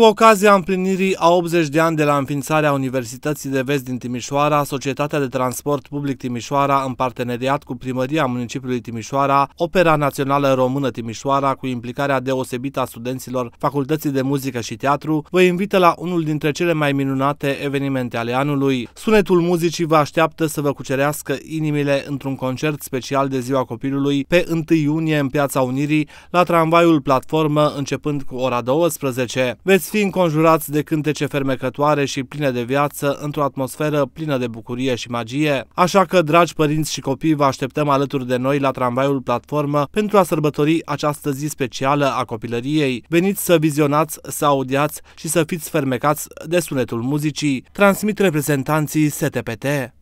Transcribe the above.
Cu ocazia împlinirii a 80 de ani de la înființarea Universității de Vest din Timișoara, Societatea de Transport Public Timișoara, în parteneriat cu Primăria Municipiului Timișoara, Opera Națională Română Timișoara, cu implicarea deosebită a studenților Facultății de Muzică și Teatru, vă invită la unul dintre cele mai minunate evenimente ale anului. Sunetul muzicii vă așteaptă să vă cucerească inimile într-un concert special de Ziua Copilului pe 1 iunie în Piața Unirii, la tramvaiul Platformă, începând cu ora 12. Veți veți fi înconjurați de cântece fermecătoare și pline de viață, într-o atmosferă plină de bucurie și magie. Așa că, dragi părinți și copii, vă așteptăm alături de noi la tramvaiul platformă pentru a sărbători această zi specială a copilăriei. Veniți să vizionați, să audiați și să fiți fermecați de sunetul muzicii, transmit reprezentanții STPT.